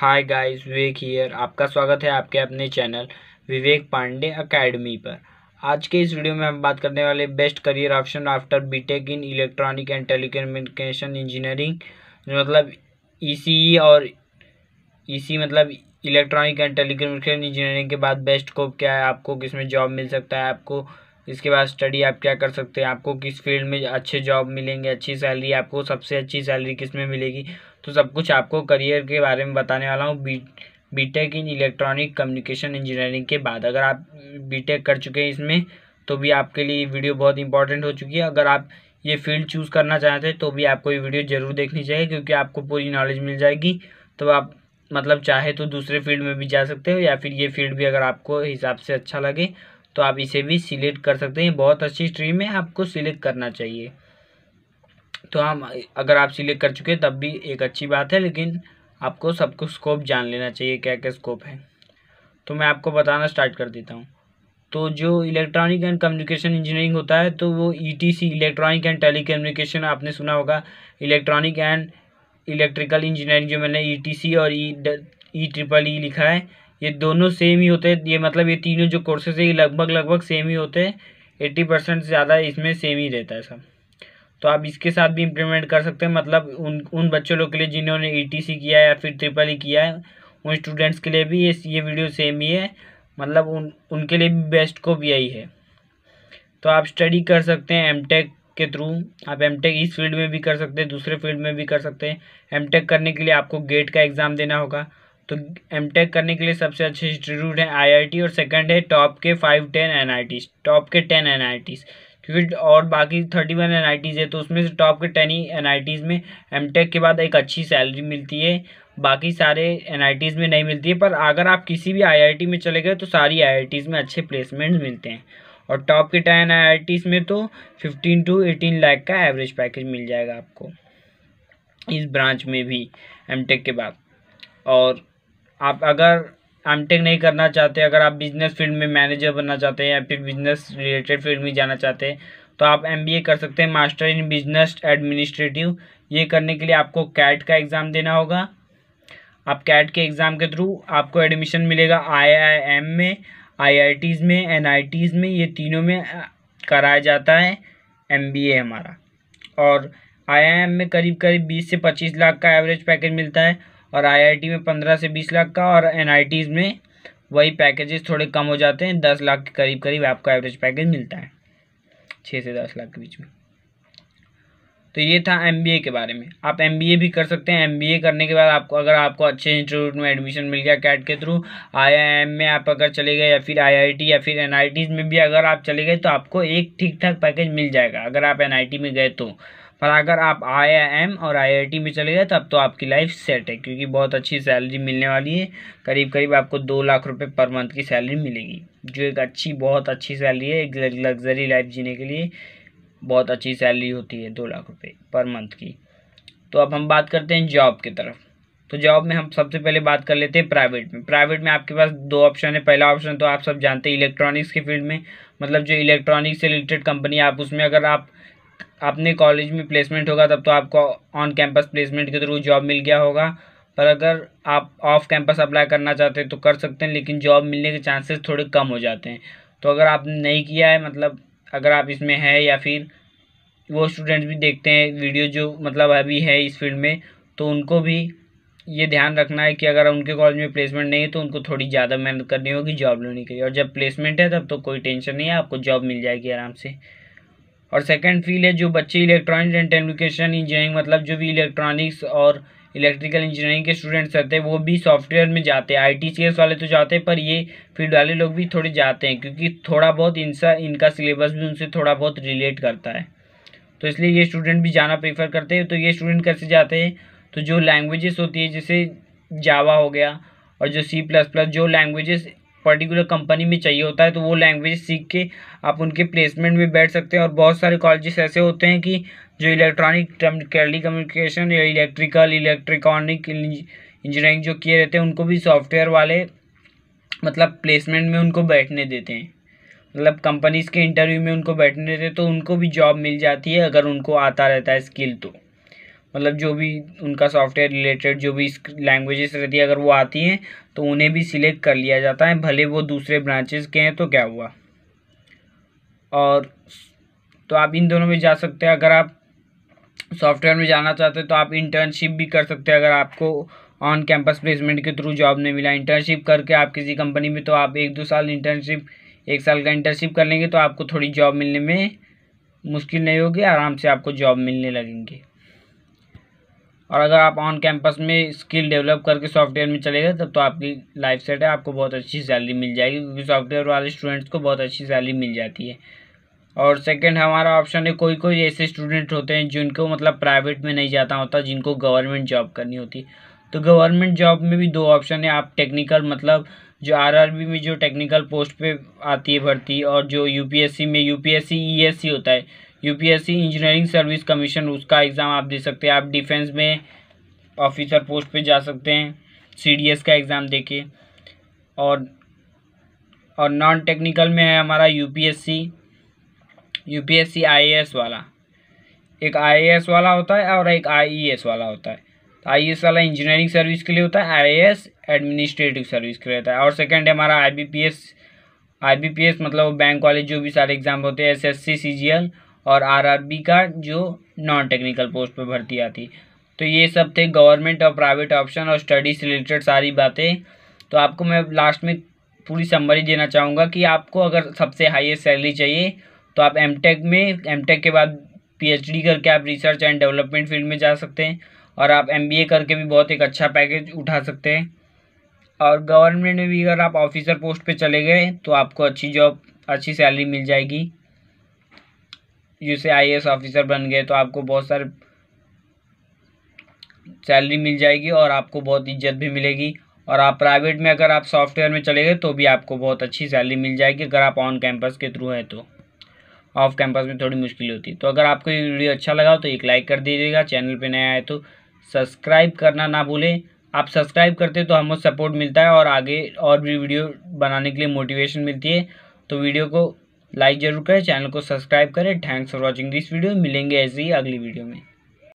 hi guys Vivek here आपका स्वागत है आपके अपने चैनल विवेक पांडे अकेडमी पर आज के इस वीडियो में हम बात करने वाले best career option after B Tech in electronic and telecommunication engineering जो मतलब ईसीई e e और ईसी e मतलब इलेक्ट्रॉनिक एंड टेलीकम्युनिकेशन इंजीनियरिंग के बाद बेस्ट स्कोप क्या है आपको किस में जॉब मिल सकता है आपको इसके बाद स्टडी आप क्या कर सकते हैं आपको किस फील्ड में अच्छे जॉब मिलेंगे अच्छी सैलरी आपको सबसे अच्छी सैलरी किस में मिलेगी तो सब कुछ आपको करियर के बारे में बताने वाला हूँ B in electronic communication engineering के बाद अगर आप बी कर चुके हैं इसमें तो भी आपके लिए वीडियो बहुत इंपॉर्टेंट हो चुकी है अगर आप ये फील्ड चूज़ करना चाहते हैं तो भी आपको ये वीडियो ज़रूर देखनी चाहिए क्योंकि आपको पूरी नॉलेज मिल जाएगी तो आप मतलब चाहे तो दूसरे फील्ड में भी जा सकते हो या फिर ये फील्ड भी अगर आपको हिसाब से अच्छा लगे तो आप इसे भी सिलेक्ट कर सकते हैं बहुत अच्छी स्ट्रीम है आपको सिलेक्ट करना चाहिए तो हम अगर आप सिलेक्ट कर चुके हैं तब भी एक अच्छी बात है लेकिन आपको सबको स्कोप जान लेना चाहिए क्या क्या स्कोप है तो मैं आपको बताना स्टार्ट कर देता हूँ तो जो इलेक्ट्रॉनिक एंड कम्युनिकेशन इंजीनियरिंग होता है तो वो ETC electronic and telecommunication आपने सुना होगा इलेक्ट्रॉनिक एंड इलेक्ट्रिकल इंजीनियरिंग जो मैंने ईटीसी e और ई ई ट्रिपल ई लिखा है ये दोनों सेम ही होते हैं ये मतलब ये तीनों जो कोर्सेज है ये लगभग लगभग सेम ही होते हैं एट्टी परसेंट से ज़्यादा इसमें सेम ही रहता है सब तो आप इसके साथ भी इम्प्लीमेंट कर सकते हैं मतलब उन उन बच्चों लोग के लिए जिन्होंने ईटीसी e किया है या फिर ट्रिपल ई e किया है उन स्टूडेंट्स के लिए भी ये ये वीडियो सेम ही है मतलब उन उनके लिए भी बेस्ट कोप यही है तो आप स्टडी कर सकते हैं एम के थ्रू आप एम इस फील्ड में भी कर सकते हैं दूसरे फील्ड में भी कर सकते हैं एम करने के लिए आपको गेट का एग्ज़ाम देना होगा तो एम टेक करने के लिए सबसे अच्छे इंस्टीट्यूट हैं आईआईटी और सेकंड है टॉप के फाइव टेन एन टॉप के टेन एन क्योंकि और बाकी थर्टी वन एन है तो उसमें से टॉप के टेन ही एन में एम टेक के बाद एक अच्छी सैलरी मिलती है बाकी सारे एन में नहीं मिलती है पर अगर आप किसी भी आई में चले गए तो सारी आई में अच्छे प्लेसमेंट्स मिलते हैं और टॉप के टेन आई में तो फिफ्टीन टू एटीन लाख का एवरेज पैकेज मिल जाएगा आपको इस ब्रांच में भी एम के बाद और आप अगर एम टेक नहीं करना चाहते अगर आप बिजनेस फील्ड में मैनेजर बनना चाहते हैं या फिर बिजनेस रिलेटेड फील्ड में जाना चाहते हैं तो आप एम बी ए कर सकते हैं मास्टर इन बिजनेस एडमिनिस्ट्रेटिव ये करने के लिए आपको कैट का एग्ज़ाम देना होगा आप कैट के एग्ज़ाम के थ्रू आपको एडमिशन मिलेगा आई आई एम में आई आई टीज़ में एन आई टीज़ में ये तीनों में कराया जाता है एम बी ए हमारा और आई आई एम में करीब करीब बीस से पच्चीस लाख का एवरेज पैकेज मिलता है और आईआईटी में पंद्रह से बीस लाख का और एन में वही पैकेजेस थोड़े कम हो जाते हैं दस लाख के करीब करीब आपका एवरेज पैकेज मिलता है छः से दस लाख के बीच में तो ये था एम के बारे में आप एम भी कर सकते हैं एम करने के बाद आपको अगर आपको अच्छे इंस्टीट्यूट में एडमिशन मिल गया कैट के थ्रू आई में आप अगर चले गए या फिर आई या फिर एन में भी अगर आप चले गए तो आपको एक ठीक ठाक पैकेज मिल जाएगा अगर आप एन में गए तो पर अगर आप आई आई एम और आईआईटी में चले गए तब तो आपकी लाइफ सेट है क्योंकि बहुत अच्छी सैलरी मिलने वाली है करीब करीब आपको दो लाख रुपए पर मंथ की सैलरी मिलेगी जो एक अच्छी बहुत अच्छी सैलरी है एक लग्जरी लाइफ जीने के लिए बहुत अच्छी सैलरी होती है दो लाख रुपये पर मंथ की तो अब हम बात करते हैं जॉब की तरफ तो जॉब में हम सबसे पहले बात कर लेते हैं प्राइवेट में प्राइवेट में आपके पास दो ऑप्शन है पहला ऑप्शन तो आप सब जानते हैं इलेक्ट्रॉनिक्स के फील्ड में मतलब जो इलेक्ट्रॉनिक्स से रिलेटेड कंपनी आप उसमें अगर आप आपने कॉलेज में प्लेसमेंट होगा तब तो आपको ऑन कैंपस प्लेसमेंट के थ्रू जॉब मिल गया होगा पर अगर आप ऑफ कैंपस अप्लाई करना चाहते हैं तो कर सकते हैं लेकिन जॉब मिलने के चांसेस थोड़े कम हो जाते हैं तो अगर आपने नहीं किया है मतलब अगर आप इसमें हैं या फिर वो स्टूडेंट्स भी देखते हैं वीडियो जो मतलब अभी है इस फील्ड में तो उनको भी ये ध्यान रखना है कि अगर उनके कॉलेज में प्लेसमेंट नहीं है तो उनको थोड़ी ज़्यादा मेहनत करनी होगी जॉब लेने के लिए और जब प्लेसमेंट है तब तो कोई टेंशन नहीं है आपको जॉब मिल जाएगी आराम से और सेकंड फील्ड है जो बच्चे इलेक्ट्रॉनिक्स एंड टेलीकेशन इंजीनियरिंग मतलब जो भी इलेक्ट्रॉनिक्स और इलेक्ट्रिकल इंजीनियरिंग के स्टूडेंट्स रहते हैं वो भी सॉफ्टवेयर में जाते हैं आईटीसीएस वाले तो जाते हैं पर ये फील्ड वाले लोग भी थोड़े जाते हैं क्योंकि थोड़ा बहुत इनसा इनका सिलेबस भी उनसे थोड़ा बहुत रिलेट करता है तो इसलिए ये स्टूडेंट भी जाना प्रेफर करते हैं तो ये स्टूडेंट कैसे जाते हैं तो जो लैंग्वेजेस होती है जैसे जावा हो गया और जो सी प्लस प्लस जो लैंग्वेजेस पर्टिकुलर कंपनी में चाहिए होता है तो वो लैंग्वेज सीख के आप उनके प्लेसमेंट में बैठ सकते हैं और बहुत सारे कॉलेजेस ऐसे होते हैं कि जो इलेक्ट्रॉनिक टेली कम्युनिकेशन या इलेक्ट्रिकल इलेक्ट्रिकॉनिक इंजीनियरिंग जो किए रहते हैं उनको भी सॉफ्टवेयर वाले मतलब प्लेसमेंट में उनको बैठने देते हैं मतलब कंपनीज़ के इंटरव्यू में उनको बैठने देते हैं तो उनको भी जॉब मिल जाती है अगर उनको आता रहता है स्किल तो मतलब जो भी उनका सॉफ्टवेयर रिलेटेड जो भी लैंग्वेजेस रहती है अगर वो आती हैं तो उन्हें भी सिलेक्ट कर लिया जाता है भले वो दूसरे ब्रांचेस के हैं तो क्या हुआ और तो आप इन दोनों में जा सकते हैं अगर आप सॉफ्टवेयर में जाना चाहते हैं तो आप इंटर्नशिप भी कर सकते हैं अगर आपको ऑन कैंपस प्लेसमेंट के थ्रू जॉब नहीं मिला इंटर्नशिप करके आप किसी कंपनी में तो आप एक दो साल इंटर्नशिप एक साल का इंटर्नशिप कर लेंगे तो आपको थोड़ी जॉब मिलने में मुश्किल नहीं होगी आराम से आपको जॉब मिलने लगेंगी और अगर आप ऑन कैंपस में स्किल डेवलप करके सॉफ्टवेयर में चले गए तब तो आपकी लाइफ सेट है आपको बहुत अच्छी सैलरी मिल जाएगी क्योंकि सॉफ्टवेयर वाले स्टूडेंट्स को बहुत अच्छी सैलरी मिल जाती है और सेकंड हमारा ऑप्शन है कोई कोई ऐसे स्टूडेंट होते हैं जिनको मतलब प्राइवेट में नहीं जाता होता जिनको गवर्नमेंट जॉब करनी होती तो गवर्नमेंट जॉब में भी दो ऑप्शन है आप टेक्निकल मतलब जो आरआरबी में जो टेक्निकल पोस्ट पे आती है भर्ती और जो यूपीएससी में यूपीएससी ईएससी e होता है यूपीएससी इंजीनियरिंग सर्विस कमीशन उसका एग्ज़ाम आप दे सकते हैं आप डिफेंस में ऑफिसर पोस्ट पे जा सकते हैं सीडीएस का एग्ज़ाम दे के और और नॉन टेक्निकल में है हमारा यूपीएससी यूपीएससी आईएएस वाला एक आईएएस वाला होता है और एक आईईएस e वाला होता है आई तो एस e वाला इंजीनियरिंग सर्विस के लिए होता है आई एस एडमिनिस्ट्रेटिव सर्विस के लिए होता है और सेकेंड है हमारा I B P S I B P S मतलब बैंक वाले जो भी सारे एग्जाम होते हैं S S C C G L और आरआरबी का जो नॉन टेक्निकल पोस्ट पर भर्ती आती तो ये सब थे गवर्नमेंट और प्राइवेट ऑप्शन और स्टडी से रिलेटेड सारी बातें तो आपको मैं लास्ट में पूरी समरी देना चाहूँगा कि आपको अगर सबसे हाईएस्ट सैलरी चाहिए तो आप एम में एम के बाद पीएचडी करके आप रिसर्च एंड डेवलपमेंट फील्ड में जा सकते हैं और आप एम करके भी बहुत एक अच्छा पैकेज उठा सकते हैं और गवर्नमेंट में भी अगर आप ऑफिसर पोस्ट पे चले गए तो आपको अच्छी जॉब अच्छी सैलरी मिल जाएगी जैसे आई ऑफिसर बन गए तो आपको बहुत सारे सैलरी मिल जाएगी और आपको बहुत इज्जत भी मिलेगी और आप प्राइवेट में अगर आप सॉफ्टवेयर में चले गए तो भी आपको बहुत अच्छी सैलरी मिल जाएगी अगर आप ऑन कैंपस के थ्रू हैं तो ऑफ कैंपस में थोड़ी मुश्किल होती तो अगर आपको ये वीडियो अच्छा लगा हो तो एक लाइक कर दीजिएगा चैनल पर नया आए तो सब्सक्राइब करना ना भूलें आप सब्सक्राइब करते तो हमें सपोर्ट मिलता है और आगे और भी वीडियो बनाने के लिए मोटिवेशन मिलती है तो वीडियो को लाइक जरूर करें चैनल को सब्सक्राइब करें thanks for watching this video मिलेंगे ऐसे ही अगली वीडियो में